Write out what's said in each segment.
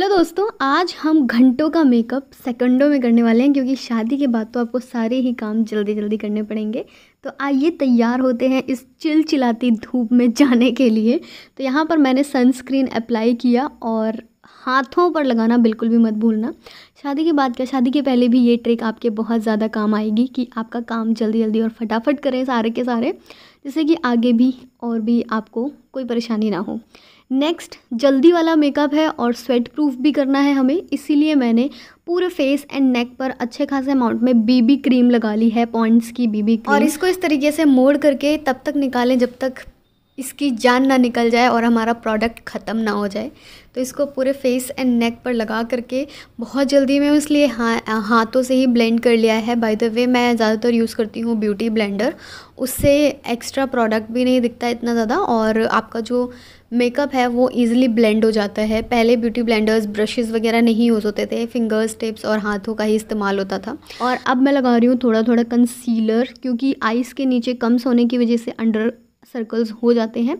hello दोस्तों आज हम घंटों का मेकअप सेकंडों में करने वाले हैं क्योंकि शादी के बाद तो आपको सारे ही काम जल्दी जल्दी करने पड़ेंगे तो आइए तैयार होते हैं इस चिलचिलाती धूप में जाने के लिए तो यहाँ पर मैंने सनस्क्रीन अप्लाई किया और हाथों पर लगाना बिल्कुल भी मत भूलना शादी के बाद क्या शादी के पहले भी ये ट्रिक आपके बहुत ज़्यादा काम आएगी कि आपका काम जल्दी जल्दी और फटाफट करें सारे के सारे जिससे कि आगे भी और भी आपको कोई परेशानी ना हो नेक्स्ट जल्दी वाला मेकअप है और स्वेट प्रूफ भी करना है हमें इसीलिए मैंने पूरे फेस एंड नेक पर अच्छे खासे अमाउंट में बीबी क्रीम लगा ली है पॉइंट्स की बीबी क्रीम और इसको इस तरीके से मोड़ करके तब तक निकालें जब तक इसकी जान ना निकल जाए और हमारा प्रोडक्ट ख़त्म ना हो जाए तो इसको पूरे फेस एंड नेक पर लगा करके बहुत जल्दी मैं इसलिए हाँ हाथों से ही ब्लेंड कर लिया है बाय द वे मैं ज़्यादातर यूज़ करती हूँ ब्यूटी ब्लेंडर उससे एक्स्ट्रा प्रोडक्ट भी नहीं दिखता इतना ज़्यादा और आपका जो मेकअप है वो ईजिली ब्लेंड हो जाता है पहले ब्यूटी ब्लेंडर्स ब्रशेज़ वगैरह नहीं यूज़ होते थे फिंगर्स टिप्स और हाथों का ही इस्तेमाल होता था और अब मैं लगा रही हूँ थोड़ा थोड़ा कंसीलर क्योंकि आइस के नीचे कम्स होने की वजह से अंडर सर्कल्स हो जाते हैं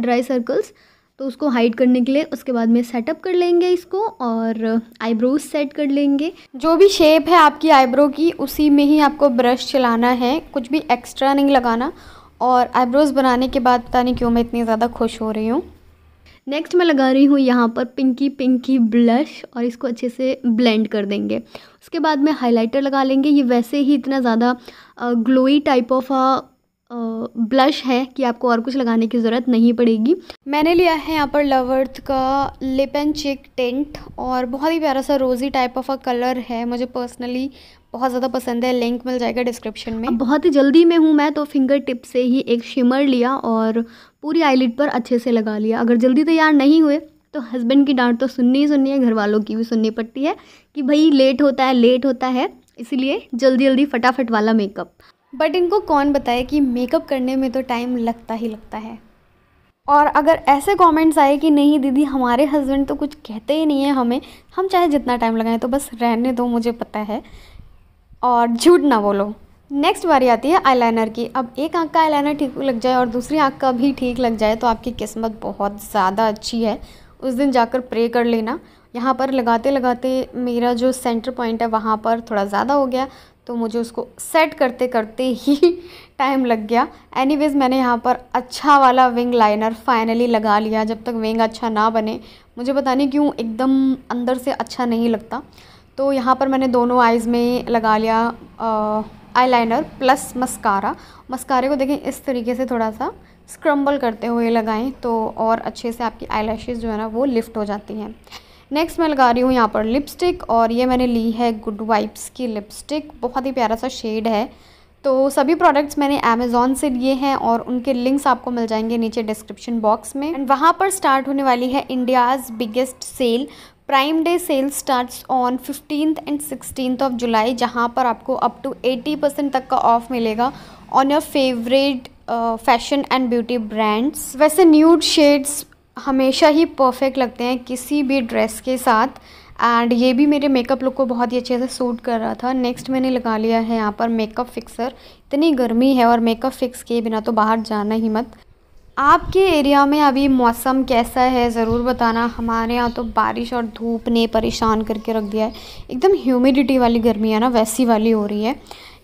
ड्राई सर्कल्स तो उसको हाइड करने के लिए उसके बाद में सेटअप कर लेंगे इसको और आईब्रोज सेट कर लेंगे जो भी शेप है आपकी आईब्रो की उसी में ही आपको ब्रश चलाना है कुछ भी एक्स्ट्रा नहीं लगाना और आईब्रोज बनाने के बाद पता नहीं क्यों मैं इतनी ज़्यादा खुश हो रही हूँ नेक्स्ट मैं लगा रही हूँ यहाँ पर पिंकी पिंकी ब्लश और इसको अच्छे से ब्लेंड कर देंगे उसके बाद में हाइलाइटर लगा लेंगे ये वैसे ही इतना ज़्यादा ग्लोई टाइप ऑफ ब्लश है कि आपको और कुछ लगाने की ज़रूरत नहीं पड़ेगी मैंने लिया है यहाँ पर लवर्थ का लिप एंड चिक टेंट और बहुत ही प्यारा सा रोज़ी टाइप ऑफ अ कलर है मुझे पर्सनली बहुत ज़्यादा पसंद है लिंक मिल जाएगा डिस्क्रिप्शन में बहुत ही जल्दी में हूँ मैं तो फिंगर टिप से ही एक शिमर लिया और पूरी आईलिट पर अच्छे से लगा लिया अगर जल्दी तैयार नहीं हुए तो हस्बैंड की डांट तो सुननी ही सुननी है घर वालों की भी सुननी पड़ती है कि भाई लेट होता है लेट होता है इसीलिए जल्दी जल्दी फटाफट वाला मेकअप बट इनको कौन बताए कि मेकअप करने में तो टाइम लगता ही लगता है और अगर ऐसे कमेंट्स आए कि नहीं दीदी हमारे हस्बैंड तो कुछ कहते ही नहीं है हमें हम चाहे जितना टाइम लगाएं तो बस रहने दो मुझे पता है और झूठ ना बोलो नेक्स्ट बारी आती है आईलाइनर की अब एक आंख का आईलाइनर ठीक लग जाए और दूसरी आंख का भी ठीक लग जाए तो आपकी किस्मत बहुत ज़्यादा अच्छी है उस दिन जाकर प्रे कर लेना यहाँ पर लगाते लगाते मेरा जो सेंटर पॉइंट है वहाँ पर थोड़ा ज़्यादा हो गया तो मुझे उसको सेट करते करते ही टाइम लग गया एनीवेज़ मैंने यहाँ पर अच्छा वाला विंग लाइनर फाइनली लगा लिया जब तक विंग अच्छा ना बने मुझे पता नहीं क्यों एकदम अंदर से अच्छा नहीं लगता तो यहाँ पर मैंने दोनों आइज़ में लगा लिया आईलाइनर प्लस मस्कारा मस्कारे को देखें इस तरीके से थोड़ा सा स्क्रम्बल करते हुए लगाएं तो और अच्छे से आपकी आई जो है ना वो लिफ्ट हो जाती हैं नेक्स्ट मैं लगा रही हूँ यहाँ पर लिपस्टिक और ये मैंने ली है गुड वाइप्स की लिपस्टिक बहुत ही प्यारा सा शेड है तो सभी प्रोडक्ट्स मैंने अमेज़ोन से लिए हैं और उनके लिंक्स आपको मिल जाएंगे नीचे डिस्क्रिप्शन बॉक्स में एंड वहाँ पर स्टार्ट होने वाली है India's biggest sale prime day sale starts on fifteenth and sixteen of July जहाँ पर आपको अप टू एटी परसेंट तक का ऑफ मिलेगा on your favourite fashion and beauty brands वैसे न्यूड शेड्स हमेशा ही परफेक्ट लगते हैं किसी भी ड्रेस के साथ एंड ये भी मेरे मेकअप लुक को बहुत ही अच्छे से सूट कर रहा था नेक्स्ट मैंने लगा लिया है यहाँ पर मेकअप फिक्सर इतनी गर्मी है और मेकअप फिक्स किए बिना तो बाहर जाना ही मत आपके एरिया में अभी मौसम कैसा है ज़रूर बताना हमारे यहाँ तो बारिश और धूप ने परेशान करके रख दिया है एकदम ह्यूमिडिटी वाली गर्मी है ना वैसी वाली हो रही है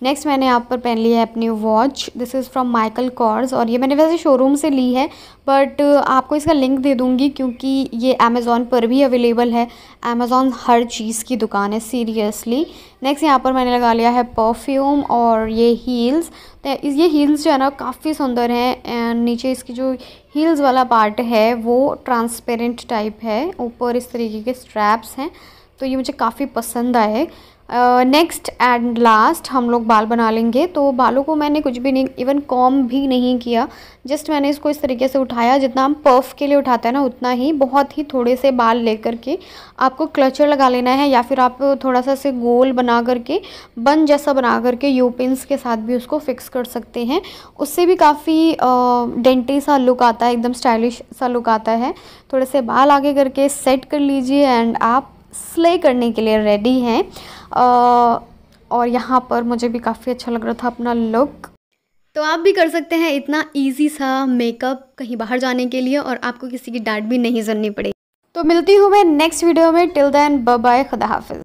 नेक्स्ट मैंने यहाँ पर पहन लिया है अपनी watch this is from Michael Kors और ये मैंने वैसे शोरूम से ली है बट uh, आपको इसका लिंक दे दूँगी क्योंकि ये अमेज़ोन पर भी अवेलेबल है अमेज़ोन हर चीज़ की दुकान है सीरियसली नेक्स्ट यहाँ पर मैंने लगा लिया है परफ्यूम और ये हील्स तो ये हील्स जो है ना काफ़ी सुंदर हैं एंड नीचे इसकी जो हील्स वाला पार्ट है वो ट्रांसपेरेंट टाइप है ऊपर इस तरीके के स्ट्रैप्स हैं तो ये मुझे काफ़ी पसंद आए नेक्स्ट एंड लास्ट हम लोग बाल बना लेंगे तो बालों को मैंने कुछ भी नहीं इवन कॉम भी नहीं किया जस्ट मैंने इसको इस तरीके से उठाया जितना हम पर्फ के लिए उठाते हैं ना उतना ही बहुत ही थोड़े से बाल लेकर के आपको क्लचर लगा लेना है या फिर आप थोड़ा सा से गोल बना करके बन जैसा बना करके यू पिंस के साथ भी उसको फिक्स कर सकते हैं उससे भी काफ़ी डेंटी सा लुक आता है एकदम स्टाइलिश सा लुक आता है थोड़े से बाल आगे करके सेट कर लीजिए एंड आप स्ले करने के लिए रेडी हैं और यहाँ पर मुझे भी काफ़ी अच्छा लग रहा था अपना लुक तो आप भी कर सकते हैं इतना इजी सा मेकअप कहीं बाहर जाने के लिए और आपको किसी की डांट भी नहीं सुननी पड़ेगी तो मिलती हूँ मैं नेक्स्ट वीडियो में टिल देन बाय खुदा हाफिज़